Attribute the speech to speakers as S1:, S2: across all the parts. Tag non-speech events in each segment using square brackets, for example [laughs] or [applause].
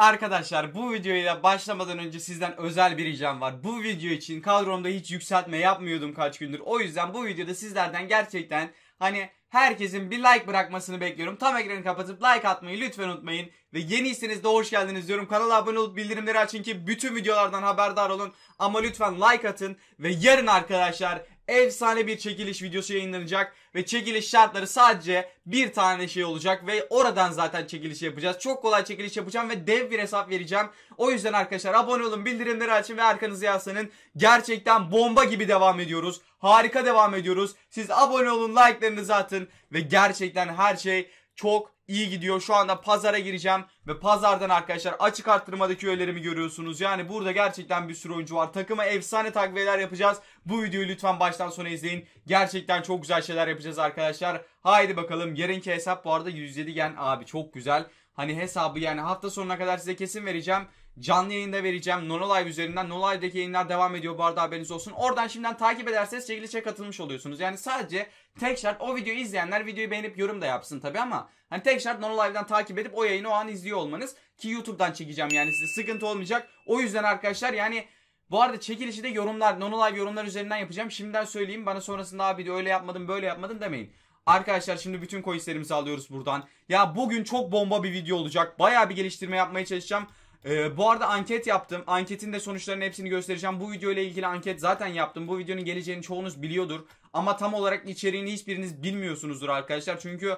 S1: Arkadaşlar bu videoyla başlamadan önce sizden özel bir ricam var. Bu video için kadromda hiç yükseltme yapmıyordum kaç gündür. O yüzden bu videoda sizlerden gerçekten hani herkesin bir like bırakmasını bekliyorum. Tam ekranı kapatıp like atmayı lütfen unutmayın. Ve yeniyseniz de hoş geldiniz diyorum. Kanala abone olup bildirimleri açın ki bütün videolardan haberdar olun. Ama lütfen like atın. Ve yarın arkadaşlar efsane bir çekiliş videosu yayınlanacak ve çekiliş şartları sadece bir tane şey olacak ve oradan zaten çekiliş yapacağız. Çok kolay çekiliş yapacağım ve dev bir hesap vereceğim. O yüzden arkadaşlar abone olun, bildirimleri açın ve arkanızı yaslanın. Gerçekten bomba gibi devam ediyoruz. Harika devam ediyoruz. Siz abone olun, like'larınızı atın ve gerçekten her şey çok iyi gidiyor. Şu anda pazara gireceğim ve pazardan arkadaşlar açık arttırmadaki üyelerimi görüyorsunuz. Yani burada gerçekten bir sürü oyuncu var. Takıma efsane takviyeler yapacağız. Bu videoyu lütfen baştan sona izleyin. Gerçekten çok güzel şeyler yapacağız arkadaşlar. Haydi bakalım. Yarınki hesap bu arada 107 gen abi çok güzel. Hani hesabı yani hafta sonuna kadar size kesin vereceğim canlı yayında vereceğim. Nono Live üzerinden. Nono Live'deki yayınlar devam ediyor bu arada haberiniz olsun. Oradan şimdiden takip ederseniz çekilişe katılmış oluyorsunuz. Yani sadece tek şart o videoyu izleyenler videoyu beğenip yorum da yapsın tabi ama hani tek şart Nono Live'dan takip edip o yayını o an izliyor olmanız ki YouTube'dan çekeceğim yani size sıkıntı olmayacak. O yüzden arkadaşlar yani bu arada çekilişi de yorumlar, Nono Live yorumlar üzerinden yapacağım. Şimdiden söyleyeyim bana sonrasında abi de öyle yapmadım böyle yapmadım demeyin. Arkadaşlar şimdi bütün coinslerimizi alıyoruz buradan. Ya bugün çok bomba bir video olacak. Baya bir geliştirme yapmaya çalışacağım. Ee, bu arada anket yaptım. Anketin de sonuçlarının hepsini göstereceğim. Bu videoyla ilgili anket zaten yaptım. Bu videonun geleceğini çoğunuz biliyordur. Ama tam olarak içeriğini hiçbiriniz bilmiyorsunuzdur arkadaşlar. Çünkü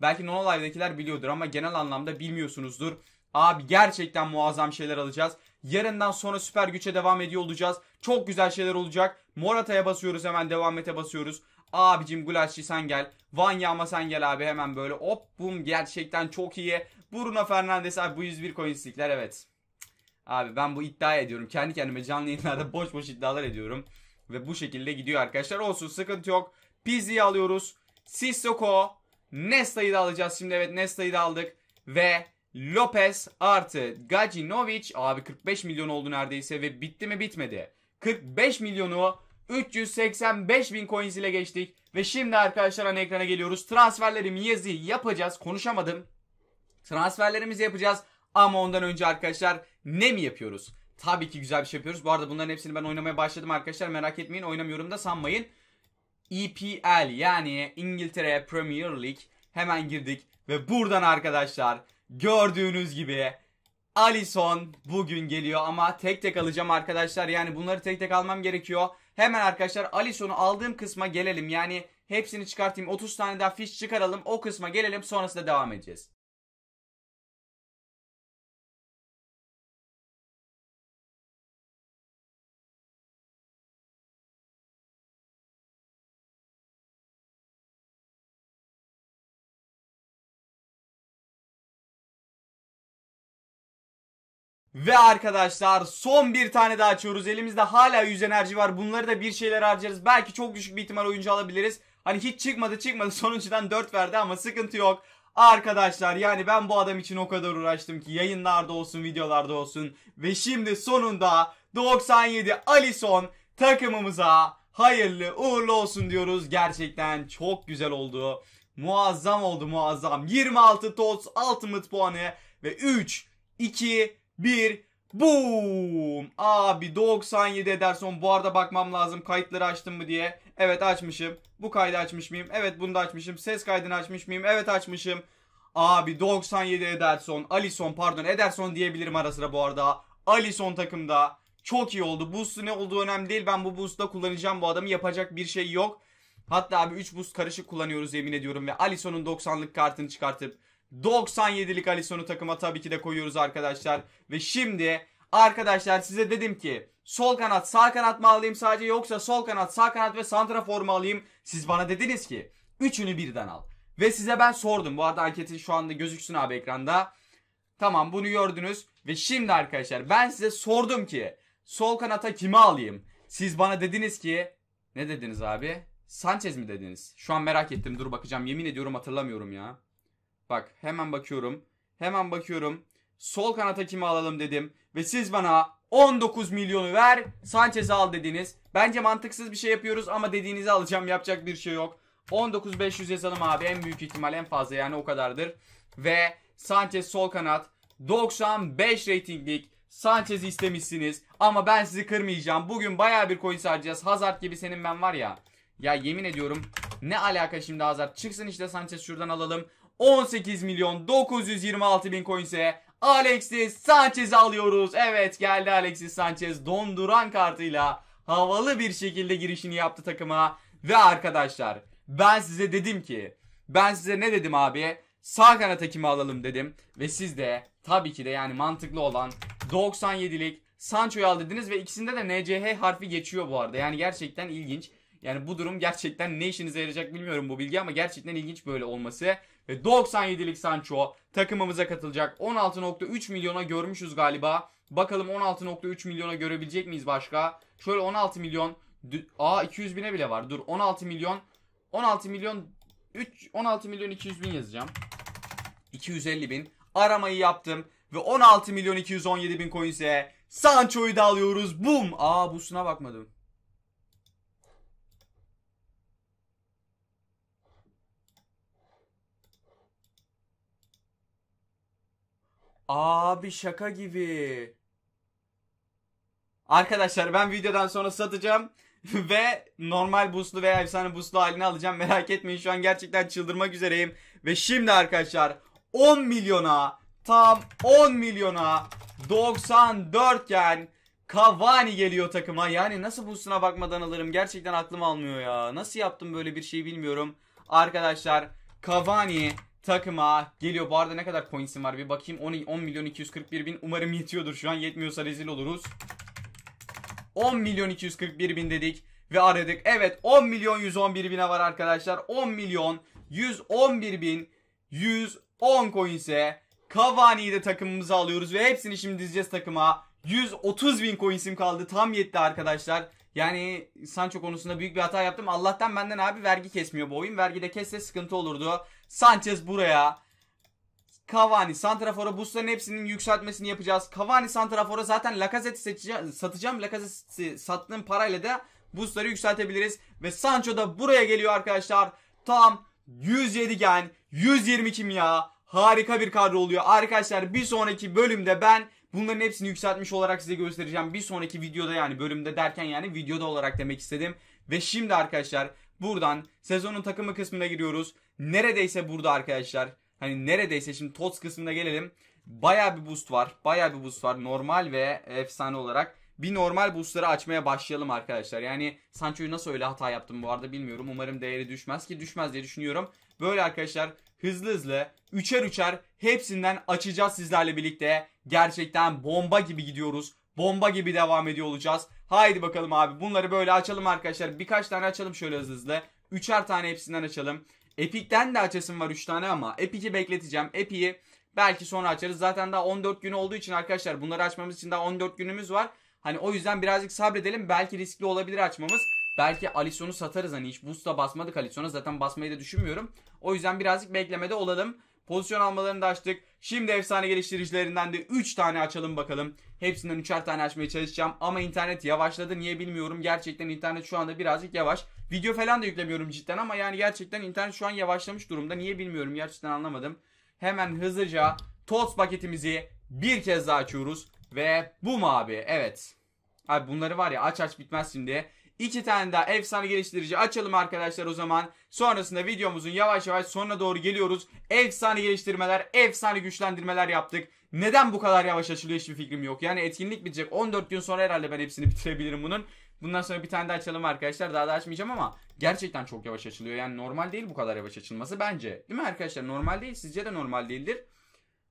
S1: belki Nonolive'dakiler biliyordur ama genel anlamda bilmiyorsunuzdur. Abi gerçekten muazzam şeyler alacağız. Yarından sonra süper güçe devam ediyor olacağız. Çok güzel şeyler olacak. Morata'ya basıyoruz hemen devam ete basıyoruz. Abicim Gulaşçı sen gel. Vanyama sen gel abi hemen böyle hop bum gerçekten çok iyi. Bruno Fernandes abi bu 101 coinstikler evet. Abi ben bu iddia ediyorum. Kendi kendime canlı yayınlarda boş boş iddialar ediyorum. Ve bu şekilde gidiyor arkadaşlar. Olsun sıkıntı yok. Pizzi'yi alıyoruz. Sissoko. Nesta'yı da alacağız şimdi. Evet Nesta'yı da aldık. Ve Lopez artı Gacinovic. Abi 45 milyon oldu neredeyse ve bitti mi bitmedi. 45 milyonu 385 bin coins ile geçtik. Ve şimdi arkadaşlar ana ekrana geliyoruz. Transferlerimi yazı yapacağız. Konuşamadım. Transferlerimizi yapacağız. Ama ondan önce arkadaşlar ne mi yapıyoruz? Tabii ki güzel bir şey yapıyoruz. Bu arada bunların hepsini ben oynamaya başladım arkadaşlar. Merak etmeyin oynamıyorum da sanmayın. EPL yani İngiltere Premier League hemen girdik. Ve buradan arkadaşlar gördüğünüz gibi Alison bugün geliyor ama tek tek alacağım arkadaşlar. Yani bunları tek tek almam gerekiyor. Hemen arkadaşlar Alisson'u aldığım kısma gelelim. Yani hepsini çıkartayım. 30 tane daha fiş çıkaralım. O kısma gelelim. Sonrasında devam edeceğiz. Ve arkadaşlar son bir tane daha açıyoruz. Elimizde hala 100 enerji var. Bunları da bir şeyler harcarız. Belki çok düşük bir ihtimal oyuncu alabiliriz. Hani hiç çıkmadı çıkmadı. [laughs] Sonuncudan 4 verdi ama sıkıntı yok. Arkadaşlar yani ben bu adam için o kadar uğraştım ki yayınlarda olsun videolarda olsun. Ve şimdi sonunda 97 Alison takımımıza hayırlı uğurlu olsun diyoruz. Gerçekten çok güzel oldu. Muazzam oldu muazzam. 26 TOTS Ultimate puanı ve 3, 2, 1 Boom! Abi 97 Ederson. Bu arada bakmam lazım kayıtları açtım mı diye. Evet açmışım. Bu kaydı açmış mıyım? Evet bunu da açmışım. Ses kaydını açmış mıyım? Evet açmışım. Abi 97 Ederson. Alison pardon Ederson diyebilirim ara sıra bu arada. Alison takımda. Çok iyi oldu. Boost'u ne olduğu önemli değil. Ben bu boost'ta kullanacağım bu adamı. Yapacak bir şey yok. Hatta abi 3 boost karışık kullanıyoruz yemin ediyorum. Ve Alison'un 90'lık kartını çıkartıp 97'lik Alisson'u takıma tabii ki de koyuyoruz arkadaşlar. Ve şimdi arkadaşlar size dedim ki sol kanat sağ kanat mı alayım sadece yoksa sol kanat sağ kanat ve santrafor mu alayım? Siz bana dediniz ki üçünü birden al. Ve size ben sordum. Bu arada anketi şu anda gözüksün abi ekranda. Tamam bunu gördünüz. Ve şimdi arkadaşlar ben size sordum ki sol kanata kimi alayım? Siz bana dediniz ki ne dediniz abi? Sanchez mi dediniz? Şu an merak ettim dur bakacağım yemin ediyorum hatırlamıyorum ya. Bak hemen bakıyorum. Hemen bakıyorum. Sol kanata kimi alalım dedim. Ve siz bana 19 milyonu ver Sanchez'i al dediniz. Bence mantıksız bir şey yapıyoruz ama dediğinizi alacağım. Yapacak bir şey yok. 19.500 yazalım abi. En büyük ihtimal en fazla yani o kadardır. Ve Sanchez sol kanat. 95 ratinglik Sanchez istemişsiniz. Ama ben sizi kırmayacağım. Bugün baya bir coin saracağız. Hazard gibi senin ben var ya. Ya yemin ediyorum ne alaka şimdi Hazard? Çıksın işte Sanchez şuradan alalım. 18 milyon 926 bin coinse Alexis Sanchez alıyoruz. Evet geldi Alexis Sanchez donduran kartıyla havalı bir şekilde girişini yaptı takıma. Ve arkadaşlar ben size dedim ki ben size ne dedim abi? Sağ kanata kimi alalım dedim. Ve siz de tabii ki de yani mantıklı olan 97'lik Sancho'yu al dediniz ve ikisinde de NCH harfi geçiyor bu arada. Yani gerçekten ilginç. Yani bu durum gerçekten ne işinize yarayacak bilmiyorum bu bilgi ama gerçekten ilginç böyle olması ve 97'lik Sancho takımımıza katılacak. 16.3 milyona görmüşüz galiba. Bakalım 16.3 milyona görebilecek miyiz başka? Şöyle 16 milyon. A 200 bine bile var. Dur 16 milyon. 16 milyon 3 16 milyon 200 bin yazacağım. 250 bin. Aramayı yaptım. Ve 16 milyon 217 bin coin'se Sancho'yu da alıyoruz. Bum. Aa busuna bakmadım. Abi şaka gibi. Arkadaşlar ben videodan sonra satacağım. [laughs] ve normal buslu veya efsane buslu halini alacağım. Merak etmeyin şu an gerçekten çıldırmak üzereyim. Ve şimdi arkadaşlar 10 milyona tam 10 milyona 94 iken Cavani geliyor takıma. Yani nasıl busuna bakmadan alırım gerçekten aklım almıyor ya. Nasıl yaptım böyle bir şey bilmiyorum. Arkadaşlar Cavani takıma geliyor. Bu arada ne kadar coins'im var bir bakayım. 10, 10 milyon 241 bin. Umarım yetiyordur. Şu an yetmiyorsa rezil oluruz. 10 milyon 241 bin dedik ve aradık. Evet 10 milyon 111 bine var arkadaşlar. 10 milyon 111 bin 110 coins'e Cavani'yi de takımımıza alıyoruz ve hepsini şimdi dizeceğiz takıma. 130 bin coins'im kaldı. Tam yetti arkadaşlar. Yani Sancho konusunda büyük bir hata yaptım. Allah'tan benden abi vergi kesmiyor bu oyun. Vergi de kesse sıkıntı olurdu. Sanchez buraya. Cavani santrafora boostların hepsinin yükseltmesini yapacağız. Cavani santrafora zaten Lacazette'i satacağım. Lacazette'i sattığım parayla da boostları yükseltebiliriz. Ve Sancho da buraya geliyor arkadaşlar. Tam 107 gen 120 kimya harika bir kadro oluyor. Arkadaşlar bir sonraki bölümde ben bunların hepsini yükseltmiş olarak size göstereceğim. Bir sonraki videoda yani bölümde derken yani videoda olarak demek istedim. Ve şimdi arkadaşlar Buradan sezonun takımı kısmına giriyoruz. Neredeyse burada arkadaşlar. Hani neredeyse şimdi TOTS kısmına gelelim. Baya bir boost var. Baya bir boost var. Normal ve efsane olarak. Bir normal boostları açmaya başlayalım arkadaşlar. Yani Sancho'yu nasıl öyle hata yaptım bu arada bilmiyorum. Umarım değeri düşmez ki düşmez diye düşünüyorum. Böyle arkadaşlar hızlı hızlı üçer üçer hepsinden açacağız sizlerle birlikte. Gerçekten bomba gibi gidiyoruz. Bomba gibi devam ediyor olacağız. Haydi bakalım abi bunları böyle açalım arkadaşlar. Birkaç tane açalım şöyle hızlı hızlı. Üçer tane hepsinden açalım. Epic'ten de açasım var 3 tane ama Epic'i bekleteceğim. Epic'i belki sonra açarız. Zaten daha 14 günü olduğu için arkadaşlar bunları açmamız için daha 14 günümüz var. Hani o yüzden birazcık sabredelim. Belki riskli olabilir açmamız. Belki Alisson'u satarız hani hiç boost'a basmadık Alisson'a zaten basmayı da düşünmüyorum. O yüzden birazcık beklemede olalım. Pozisyon almalarını da açtık. Şimdi efsane geliştiricilerinden de 3 tane açalım bakalım. Hepsinden 3'er tane açmaya çalışacağım. Ama internet yavaşladı niye bilmiyorum. Gerçekten internet şu anda birazcık yavaş. Video falan da yüklemiyorum cidden ama yani gerçekten internet şu an yavaşlamış durumda. Niye bilmiyorum gerçekten anlamadım. Hemen hızlıca TOTS paketimizi bir kez daha açıyoruz. Ve bu mu abi? evet. Abi bunları var ya aç aç bitmez şimdi. İki tane daha efsane geliştirici açalım arkadaşlar o zaman. Sonrasında videomuzun yavaş yavaş sonuna doğru geliyoruz. Efsane geliştirmeler, efsane güçlendirmeler yaptık. Neden bu kadar yavaş açılıyor hiçbir fikrim yok. Yani etkinlik bitecek. 14 gün sonra herhalde ben hepsini [laughs] bitirebilirim bunun. Bundan sonra bir tane daha açalım arkadaşlar. Daha da açmayacağım ama gerçekten çok yavaş açılıyor. Yani normal değil bu kadar yavaş açılması bence. Değil mi arkadaşlar? Normal değil. Sizce de normal değildir.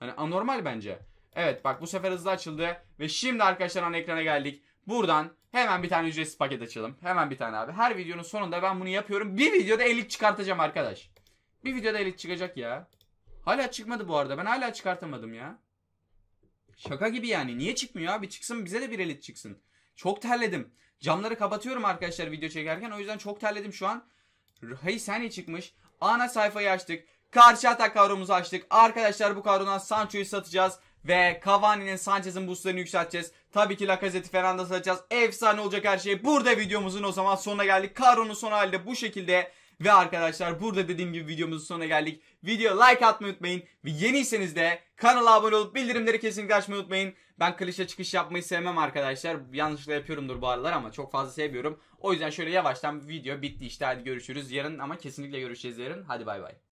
S1: Hani anormal bence. Evet bak bu sefer hızlı açıldı. Ve şimdi arkadaşlar ana ekrana geldik. Buradan Hemen bir tane ücretsiz paket açalım. Hemen bir tane abi. Her videonun sonunda ben bunu yapıyorum. Bir videoda elit çıkartacağım arkadaş. Bir videoda elit çıkacak ya. Hala çıkmadı bu arada. Ben hala çıkartamadım ya. Şaka gibi yani. Niye çıkmıyor abi? Çıksın bize de bir elit çıksın. Çok terledim. Camları kapatıyorum arkadaşlar video çekerken. O yüzden çok terledim şu an. Hey saniye çıkmış. Ana sayfayı açtık. Karşı atak kavramımızı açtık. Arkadaşlar bu kavramdan Sancho'yu satacağız. Ve Cavani'nin Sanchez'in boostlarını yükselteceğiz. Tabii ki Lacazette falan da satacağız. Efsane olacak her şey. Burada videomuzun o zaman sonuna geldik. Kadronun son hali de bu şekilde. Ve arkadaşlar burada dediğim gibi videomuzun sonuna geldik. Video like atmayı unutmayın. Ve yeniyseniz de kanala abone olup bildirimleri kesinlikle açmayı unutmayın. Ben klişe çıkış yapmayı sevmem arkadaşlar. Yanlışlıkla yapıyorumdur bu aralar ama çok fazla sevmiyorum. O yüzden şöyle yavaştan video bitti işte hadi görüşürüz yarın ama kesinlikle görüşeceğiz yarın. Hadi bay bay.